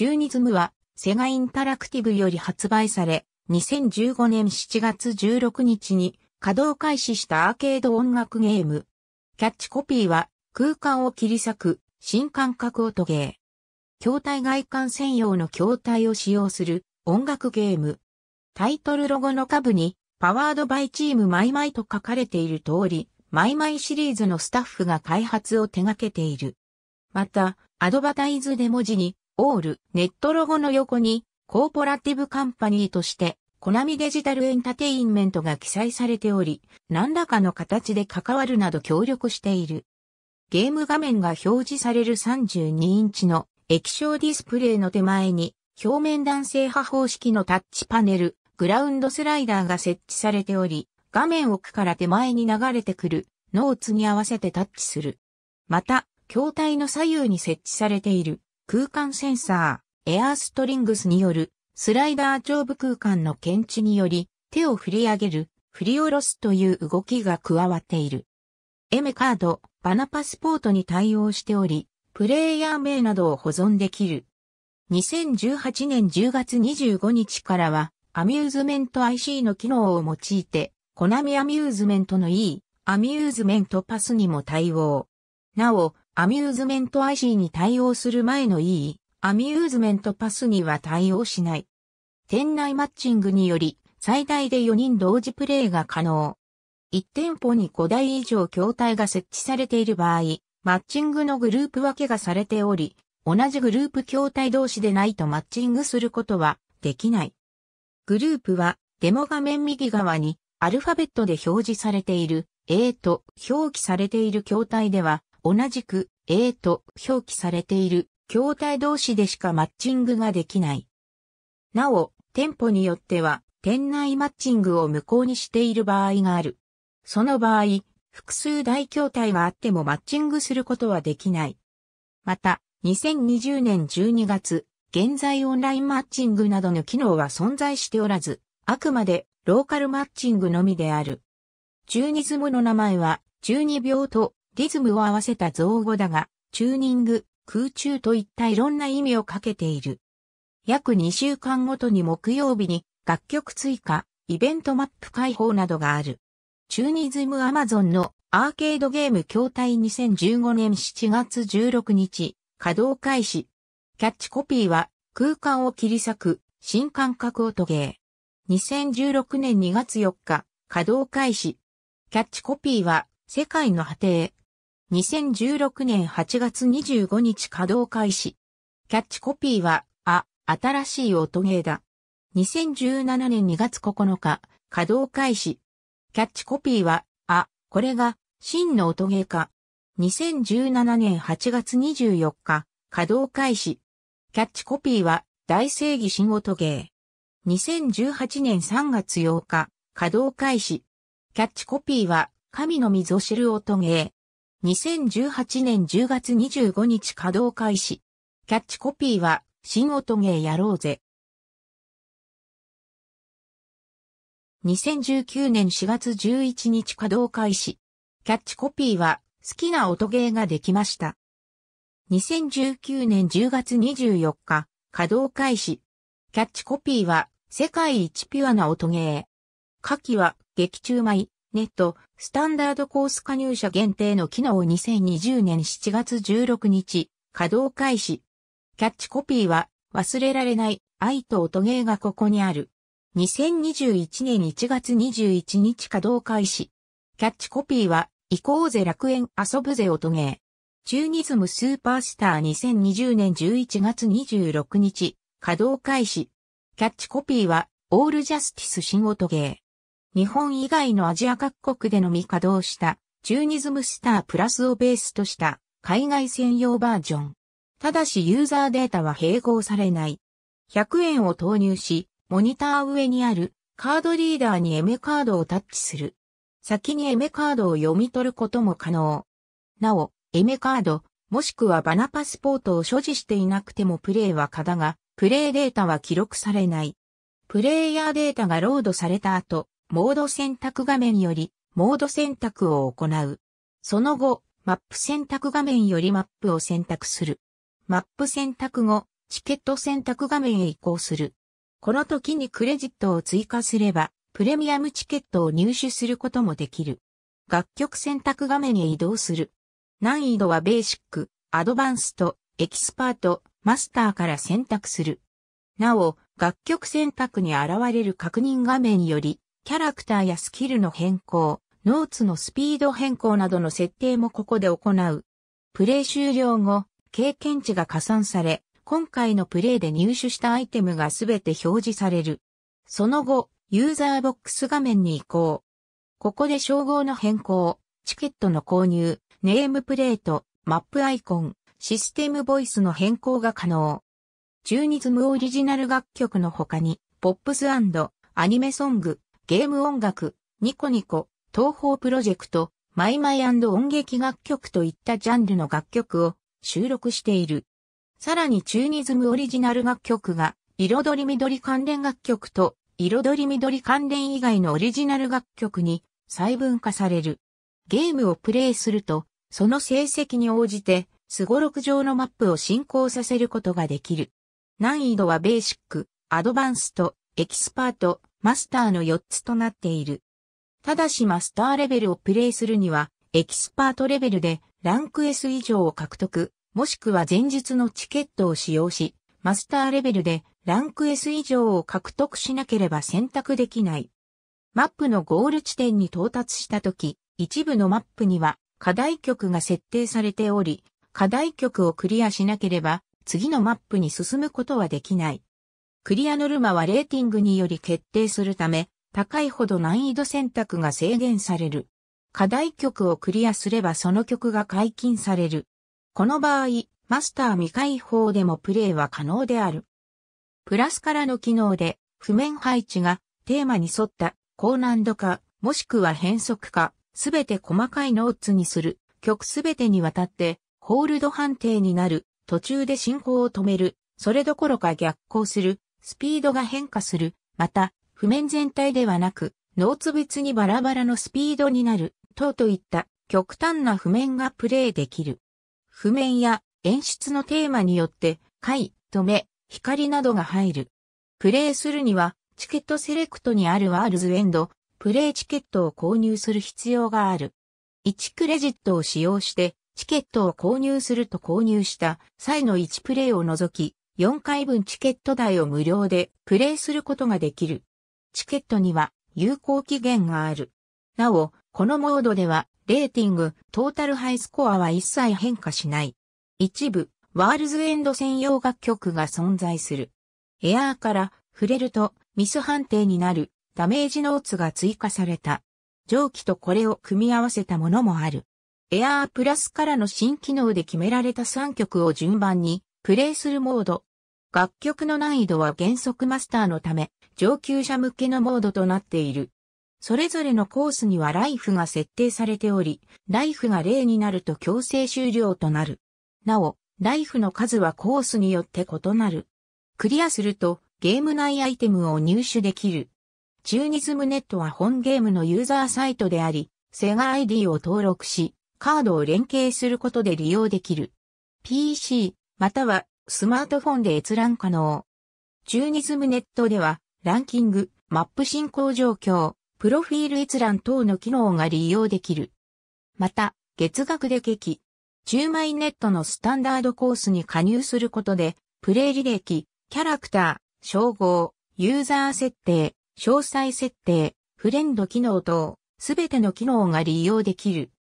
チューニズムは、セガインタラクティブより発売され、2015年7月16日に稼働開始したアーケード音楽ゲーム。キャッチコピーは、空間を切り裂く、新感覚音ゲー。筐体外観専用の筐体を使用する音楽ゲーム。タイトルロゴの下部に、パワードバイチームマイマイと書かれている通り、マイマイシリーズのスタッフが開発を手掛けている。また、アドバタイズで文字に、オールネットロゴの横にコーポラティブカンパニーとしてコナミデジタルエンタテインメントが記載されており、何らかの形で関わるなど協力している。ゲーム画面が表示される32インチの液晶ディスプレイの手前に表面弾性波方式のタッチパネル、グラウンドスライダーが設置されており、画面奥から手前に流れてくるノーツに合わせてタッチする。また、筐体の左右に設置されている空間センサー、エアーストリングスによるスライダー上部空間の検知により手を振り上げる、振り下ろすという動きが加わっている。エメカード、バナパスポートに対応しており、プレイヤー名などを保存できる。2018年10月25日からは、アミューズメント IC の機能を用いて、コナミアミューズメントの E、アミューズメントパスにも対応。なお、アミューズメント IC に対応する前の E、アミューズメントパスには対応しない。店内マッチングにより、最大で4人同時プレイが可能。1店舗に5台以上筐体が設置されている場合、マッチングのグループ分けがされており、同じグループ筐体同士でないとマッチングすることはできない。グループはデモ画面右側にアルファベットで表示されている A と表記されている筐体では同じく A と表記されている筐体同士でしかマッチングができない。なお、店舗によっては店内マッチングを無効にしている場合がある。その場合、複数大筐体があってもマッチングすることはできない。また、2020年12月、現在オンラインマッチングなどの機能は存在しておらず、あくまでローカルマッチングのみである。12ズムの名前は12秒とリズムを合わせた造語だが、チューニング、空中といったいろんな意味をかけている。約2週間ごとに木曜日に楽曲追加、イベントマップ開放などがある。チューニズムアマゾンのアーケードゲーム筐体2015年7月16日、稼働開始。キャッチコピーは空間を切り裂く新感覚を遂げ。2016年2月4日、稼働開始。キャッチコピーは世界の果てへ2016年8月25日稼働開始。キャッチコピーは、あ、新しい音ゲーだ。2017年2月9日、稼働開始。キャッチコピーは、あ、これが、真の音ゲーか。2017年8月24日、稼働開始。キャッチコピーは、大正義新音ゲー。2018年3月8日、稼働開始。キャッチコピーは、神の溝知る音ゲー。2018年10月25日稼働開始。キャッチコピーは、新音芸やろうぜ。2019年4月11日稼働開始。キャッチコピーは、好きな音芸ができました。2019年10月24日、稼働開始。キャッチコピーは、世界一ピュアな音芸。下記は、劇中舞、ネット、スタンダードコース加入者限定の機能を2020年7月16日、稼働開始。キャッチコピーは、忘れられない、愛と音芸がここにある。2021年1月21日稼働開始。キャッチコピーは、行こうぜ楽園遊ぶぜ音芸。チューニズムスーパースター2020年11月26日、稼働開始。キャッチコピーは、オールジャスティス新音芸。日本以外のアジア各国でのみ稼働したチューニズムスタープラスをベースとした海外専用バージョン。ただしユーザーデータは併合されない。100円を投入し、モニター上にあるカードリーダーに M カードをタッチする。先に M カードを読み取ることも可能。なお、M カード、もしくはバナパスポートを所持していなくてもプレイは可だが、プレイデータは記録されない。プレイヤーデータがロードされた後、モード選択画面よりモード選択を行う。その後、マップ選択画面よりマップを選択する。マップ選択後、チケット選択画面へ移行する。この時にクレジットを追加すれば、プレミアムチケットを入手することもできる。楽曲選択画面へ移動する。難易度はベーシック、アドバンスト、エキスパート、マスターから選択する。なお、楽曲選択に現れる確認画面より、キャラクターやスキルの変更、ノーツのスピード変更などの設定もここで行う。プレイ終了後、経験値が加算され、今回のプレイで入手したアイテムがすべて表示される。その後、ユーザーボックス画面に移行。ここで称号の変更、チケットの購入、ネームプレート、マップアイコン、システムボイスの変更が可能。中日無オリジナル楽曲の他に、ポップスアニメソング、ゲーム音楽、ニコニコ、東方プロジェクト、マイマイ音劇楽曲といったジャンルの楽曲を収録している。さらにチューニズムオリジナル楽曲が、彩り緑関連楽曲と、彩り緑関連以外のオリジナル楽曲に細分化される。ゲームをプレイすると、その成績に応じて、スゴロク上のマップを進行させることができる。難易度はベーシック、アドバンスト、エキスパート、マスターの4つとなっている。ただしマスターレベルをプレイするには、エキスパートレベルでランク S 以上を獲得、もしくは前日のチケットを使用し、マスターレベルでランク S 以上を獲得しなければ選択できない。マップのゴール地点に到達したとき、一部のマップには課題曲が設定されており、課題曲をクリアしなければ次のマップに進むことはできない。クリアノルマはレーティングにより決定するため、高いほど難易度選択が制限される。課題曲をクリアすればその曲が解禁される。この場合、マスター未開放でもプレイは可能である。プラスからの機能で、譜面配置がテーマに沿った高難度化、もしくは変則化、すべて細かいノーツにする、曲すべてにわたって、ホールド判定になる、途中で進行を止める、それどころか逆行する、スピードが変化する、また、譜面全体ではなく、ノーツ別にバラバラのスピードになる、等といった極端な譜面がプレイできる。譜面や演出のテーマによって、回、止め、光などが入る。プレイするには、チケットセレクトにあるワールズエンド、プレイチケットを購入する必要がある。1クレジットを使用して、チケットを購入すると購入した際の1プレイを除き、4回分チケット代を無料でプレイすることができる。チケットには有効期限がある。なお、このモードでは、レーティング、トータルハイスコアは一切変化しない。一部、ワールズエンド専用楽曲が存在する。エアーから触れるとミス判定になるダメージノーツが追加された。蒸気とこれを組み合わせたものもある。エアープラスからの新機能で決められた3曲を順番にプレイするモード、楽曲の難易度は原則マスターのため、上級者向けのモードとなっている。それぞれのコースにはライフが設定されており、ライフが0になると強制終了となる。なお、ライフの数はコースによって異なる。クリアすると、ゲーム内アイテムを入手できる。チューニズムネットは本ゲームのユーザーサイトであり、セガ ID を登録し、カードを連携することで利用できる。PC、またはスマートフォンで閲覧可能。チューニズムネットでは、ランキング、マップ進行状況、プロフィール閲覧等の機能が利用できる。また、月額で劇、マ枚ネットのスタンダードコースに加入することで、プレイ履歴、キャラクター、称号、ユーザー設定、詳細設定、フレンド機能等、すべての機能が利用できる。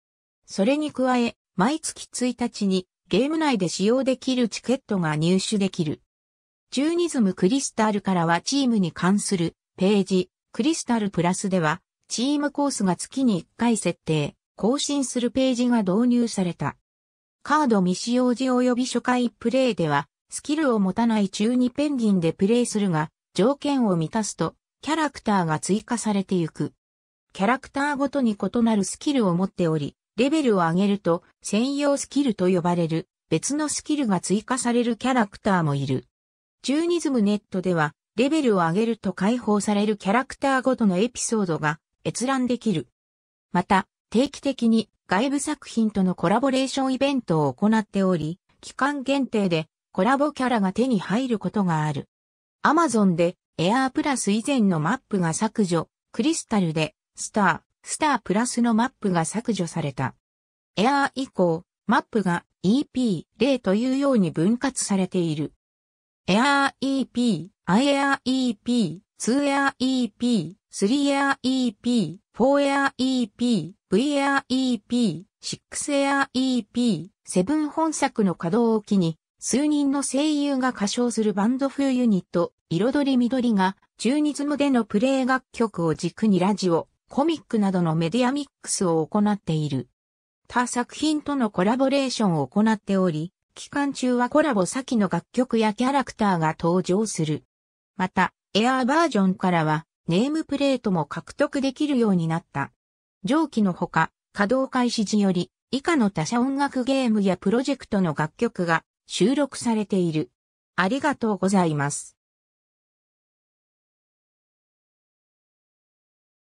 それに加え、毎月1日にゲーム内で使用できるチケットが入手できる。チューニズムクリスタルからはチームに関するページ、クリスタルプラスでは、チームコースが月に1回設定、更新するページが導入された。カード未使用時及び初回プレイでは、スキルを持たない中ニペンギンでプレイするが、条件を満たすと、キャラクターが追加されていく。キャラクターごとに異なるスキルを持っており、レベルを上げると専用スキルと呼ばれる別のスキルが追加されるキャラクターもいる。チューニズムネットではレベルを上げると解放されるキャラクターごとのエピソードが閲覧できる。また定期的に外部作品とのコラボレーションイベントを行っており、期間限定でコラボキャラが手に入ることがある。Amazon でエアープラス以前のマップが削除、クリスタルでスター、スタープラスのマップが削除された。エアー以降、マップが EP0 というように分割されている。エアー EP、アエアー EP、2エアー EP、3エアー EP、4エアー EP、V エアー EP、6エアー EP、7本作の稼働を機に、数人の声優が歌唱するバンド風ユニット、彩り緑が、中日ズムでのプレイ楽曲を軸にラジオ、コミックなどのメディアミックスを行っている。他作品とのコラボレーションを行っており、期間中はコラボ先の楽曲やキャラクターが登場する。また、エアーバージョンからは、ネームプレートも獲得できるようになった。上記のほか、稼働開始時より、以下の他社音楽ゲームやプロジェクトの楽曲が収録されている。ありがとうございます。